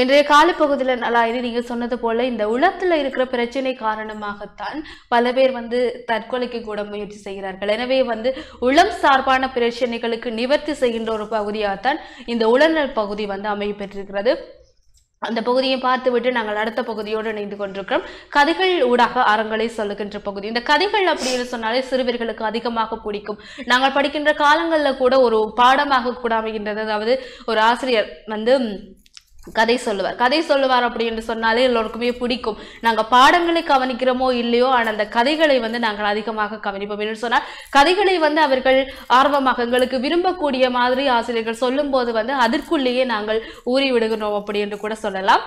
இன்றைய காலப்பகுதியில் நலாயினி நீங்கள் சொன்னது போல இந்த உலகத்தில் இருக்கிற பிரச்சனை காரணமாகத்தான் பல பேர் வந்து தற்கொலைக்கு கூட முயற்சி செய்கிறார்கள் எனவே வந்து உளம் சார்பான பிரச்சனைகளுக்கு நிவர்த்தி செய்கின்ற ஒரு பகுதியாகத்தான் இந்த உளநல் பகுதி வந்து பெற்றிருக்கிறது அந்த பகுதியை பார்த்துவிட்டு நாங்கள் அடுத்த பகுதியோடு இணைந்து கொண்டிருக்கிறோம் கதைகள் ஊடாக அறங்களை சொல்லுகின்ற பகுதி இந்த கதைகள் அப்படின்னு சொன்னாலே சிறுவர்களுக்கு அதிகமாக பிடிக்கும் நாங்கள் படிக்கின்ற காலங்களில் கூட ஒரு பாடமாக கூட அமைகின்றது அதாவது ஒரு ஆசிரியர் வந்து கதை சொல்லுவார் கதை சொல்லுவார் அப்படின்னு சொன்னாலே எல்லோருக்குமே பிடிக்கும் நாங்கள் பாடங்களை கவனிக்கிறோமோ இல்லையோ ஆனால் அந்த கதைகளை வந்து நாங்கள் அதிகமாக கவனிப்போம் என்று சொன்னால் கதைகளை வந்து அவர்கள் ஆர்வமாக எங்களுக்கு விரும்பக்கூடிய மாதிரி ஆசிரியர்கள் சொல்லும்போது வந்து அதற்குள்ளேயே நாங்கள் ஊறி விடுகிறோம் அப்படின்னு கூட சொல்லலாம்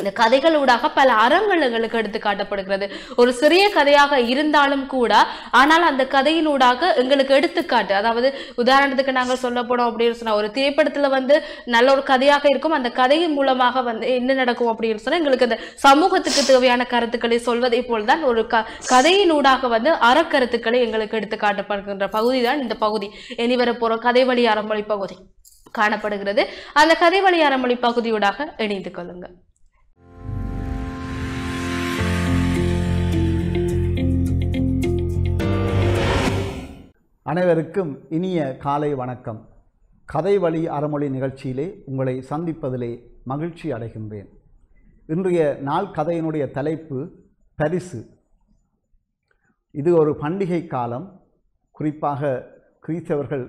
இந்த கதைகளூடாக பல எங்களுக்கு எடுத்து காட்டப்படுகிறது ஒரு சிறிய கதையாக இருந்தாலும் கூட ஆனால் அந்த கதையினூடாக எங்களுக்கு எடுத்துக்காட்டு அதாவது உதாரணத்துக்கு நாங்கள் சொல்ல போனோம் அப்படின்னு சொன்னால் ஒரு திரைப்படத்தில் வந்து நல்ல ஒரு கதையாக இருக்கும் அந்த கதையின் மூலமாக வந்து என்ன நடக்கும் அப்படின்னு சொன்னால் எங்களுக்கு அந்த சமூகத்துக்கு தேவையான கருத்துக்களை சொல்வதை போல் தான் ஒரு க கதையினூடாக வந்து அறக்கருத்துக்களை எங்களுக்கு எடுத்து காட்டப்படுகின்ற பகுதி தான் இந்த பகுதி இனி வரப்போகிற கதை வழி அறமொழி பகுதி காணப்படுகிறது அந்த கதை வழி அறமொழி பகுதியூடாக இணைந்து கொள்ளுங்கள் அனைவருக்கும் இனிய காலை வணக்கம் கதை வழி அறமொழி நிகழ்ச்சியிலே உங்களை சந்திப்பதிலே மகிழ்ச்சி அடைகின்றேன் இன்றைய நாள் கதையினுடைய தலைப்பு பரிசு இது ஒரு பண்டிகை காலம் குறிப்பாக கிறிஸ்தவர்கள்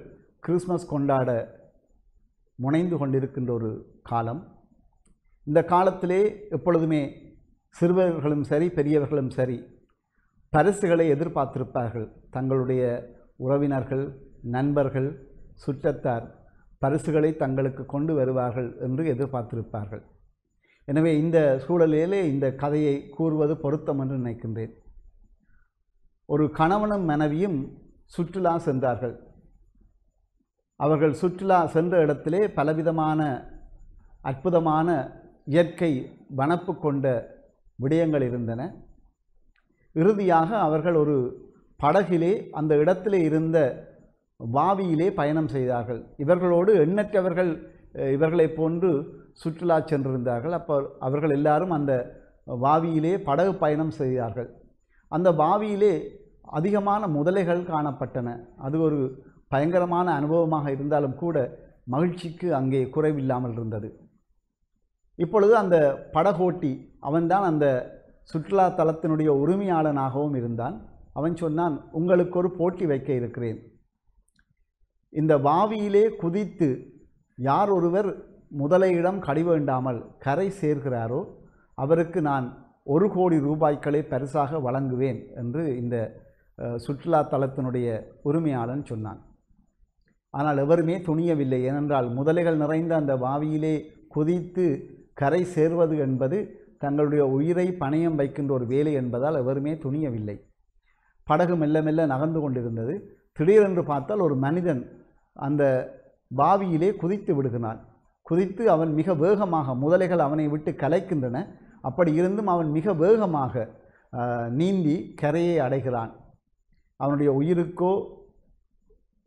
கிறிஸ்மஸ் கொண்டாட முனைந்து கொண்டிருக்கின்ற ஒரு காலம் இந்த காலத்திலே எப்பொழுதுமே சிறுவர்களும் சரி பெரியவர்களும் சரி பரிசுகளை எதிர்பார்த்திருப்பார்கள் தங்களுடைய உறவினர்கள் நண்பர்கள் சுற்றத்தார் பரிசுகளை தங்களுக்கு கொண்டு வருவார்கள் என்று எதிர்பார்த்திருப்பார்கள் எனவே இந்த சூழலிலே இந்த கதையை கூறுவது பொருத்தம் என்று நினைக்கின்றேன் ஒரு கணவனும் மனைவியும் சுற்றுலா சென்றார்கள் அவர்கள் சுற்றுலா சென்ற இடத்திலே பலவிதமான அற்புதமான இயற்கை வனப்பு கொண்ட விடயங்கள் இருந்தன இறுதியாக அவர்கள் ஒரு படகிலே அந்த இடத்திலே இருந்த வாவியிலே பயணம் செய்தார்கள் இவர்களோடு எண்ணற்றவர்கள் இவர்களை போன்று சுற்றுலா சென்றிருந்தார்கள் அப்போ அவர்கள் எல்லாரும் அந்த வாவியிலே படகு பயணம் செய்தார்கள் அந்த வாவியிலே அதிகமான முதலைகள் காணப்பட்டன அது ஒரு பயங்கரமான அனுபவமாக இருந்தாலும் கூட மகிழ்ச்சிக்கு அங்கே குறைவில்லாமல் இருந்தது இப்பொழுது அந்த படகோட்டி அவன்தான் அந்த சுற்றுலா தலத்தினுடைய உரிமையாளனாகவும் இருந்தான் அவன் சொன்னான் உங்களுக்கு ஒரு போட்டி வைக்க இருக்கிறேன் இந்த வாவியிலே குதித்து யார் ஒருவர் முதலையிடம் கடிவேண்டாமல் கரை சேர்கிறாரோ அவருக்கு நான் ஒரு கோடி ரூபாய்களை பரிசாக வழங்குவேன் என்று இந்த சுற்றுலா தளத்தினுடைய உரிமையாளன் சொன்னான் ஆனால் எவருமே துணியவில்லை ஏனென்றால் முதலைகள் நிறைந்த அந்த வாவியிலே குதித்து கரை சேர்வது என்பது தங்களுடைய உயிரை பணயம் வைக்கின்ற ஒரு வேலை என்பதால் எவருமே துணியவில்லை படகு மெல்ல மெல்ல நகர்ந்து கொண்டிருந்தது திடீரென்று பார்த்தால் ஒரு மனிதன் அந்த பாவியிலே குதித்து விடுகிறான் குதித்து அவன் மிக வேகமாக முதலைகள் அவனை விட்டு கலைக்கின்றன அப்படி இருந்தும் அவன் மிக வேகமாக நீந்தி கரையை அடைகிறான் அவனுடைய உயிருக்கோ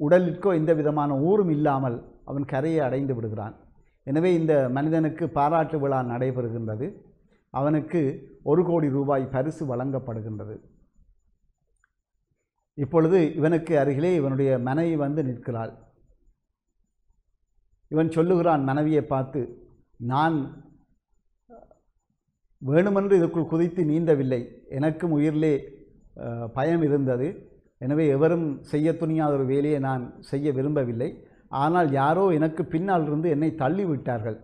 உடலுக்கோ எந்த விதமான ஊரும் இல்லாமல் அவன் கரையை அடைந்து விடுகிறான் எனவே இந்த மனிதனுக்கு பாராட்டு விழா நடைபெறுகின்றது அவனுக்கு ஒரு கோடி ரூபாய் பரிசு வழங்கப்படுகின்றது இப்பொழுது இவனுக்கு அருகிலே இவனுடைய மனைவி வந்து நிற்கிறாள் இவன் சொல்லுகிறான் மனைவியை பார்த்து நான் வேணுமென்று இதற்குள் குதித்து நீந்தவில்லை எனக்கும் உயிரிலே பயம் இருந்தது எனவே எவரும் செய்ய துணியாத ஒரு வேலையை நான் செய்ய விரும்பவில்லை ஆனால் யாரோ எனக்கு பின்னால் இருந்து என்னை தள்ளிவிட்டார்கள்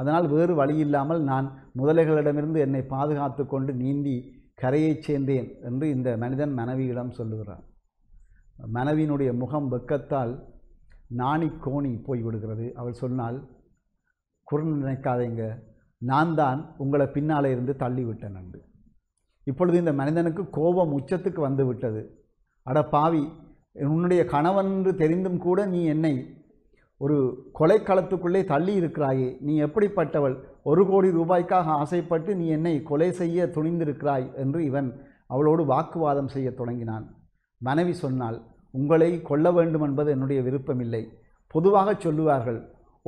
அதனால் வேறு வழி இல்லாமல் நான் முதலைகளிடமிருந்து என்னை பாதுகாத்து கொண்டு நீந்தி கரையைச் சேர்ந்தேன் என்று இந்த மனிதன் மனைவியிடம் சொல்லுகிறான் மனைவியினுடைய முகம் வெக்கத்தால் நாணி கோணி போய்விடுகிறது அவள் சொன்னால் குரல் நினைக்காதேங்க நான் தான் உங்களை பின்னால் இருந்து தள்ளிவிட்டேன் அன்று இப்பொழுது இந்த மனிதனுக்கு கோபம் உச்சத்துக்கு வந்து விட்டது அட பாவி உன்னுடைய கணவன் என்று தெரிந்தும் கூட நீ என்னை ஒரு கொலை தள்ளி இருக்கிறாயே நீ எப்படிப்பட்டவள் ஒரு கோடி ரூபாய்க்காக ஆசைப்பட்டு நீ என்னை கொலை செய்ய துணிந்திருக்கிறாய் என்று இவன் அவளோடு வாக்குவாதம் செய்ய தொடங்கினான் மனைவி சொன்னால் உங்களை கொல்ல வேண்டும் என்பது என்னுடைய விருப்பமில்லை பொதுவாக சொல்லுவார்கள்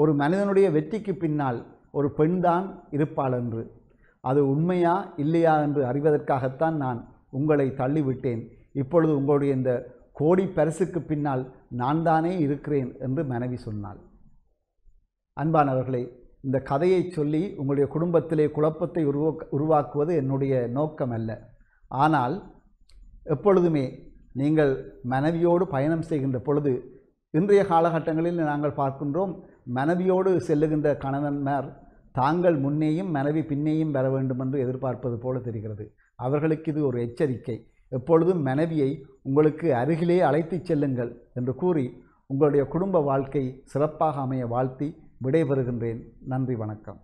ஒரு மனிதனுடைய வெற்றிக்கு பின்னால் ஒரு பெண்தான் இருப்பாள் என்று அது உண்மையா இல்லையா என்று அறிவதற்காகத்தான் நான் உங்களை தள்ளிவிட்டேன் இப்பொழுது உங்களுடைய இந்த கோடி பரிசுக்கு பின்னால் நான் தானே இருக்கிறேன் என்று மனைவி சொன்னாள் அன்பானவர்களே இந்த கதையை சொல்லி உங்களுடைய குடும்பத்திலே குழப்பத்தை உருவாக்குவது என்னுடைய நோக்கம் அல்ல ஆனால் எப்பொழுதுமே நீங்கள் மனைவியோடு பயணம் செய்கின்ற பொழுது இன்றைய காலகட்டங்களில் நாங்கள் பார்க்கின்றோம் மனைவியோடு செல்லுகின்ற கணவன்மார் தாங்கள் முன்னேயும் மனைவி பின்னேயும் வர வேண்டும் என்று எதிர்பார்ப்பது போல தெரிகிறது அவர்களுக்கு இது ஒரு எச்சரிக்கை எப்பொழுதும் மனைவியை உங்களுக்கு அருகிலே அழைத்துச் செல்லுங்கள் என்று கூறி உங்களுடைய குடும்ப வாழ்க்கை சிறப்பாக அமைய வாழ்த்தி விடைபெறுகின்றேன் நன்றி வணக்கம்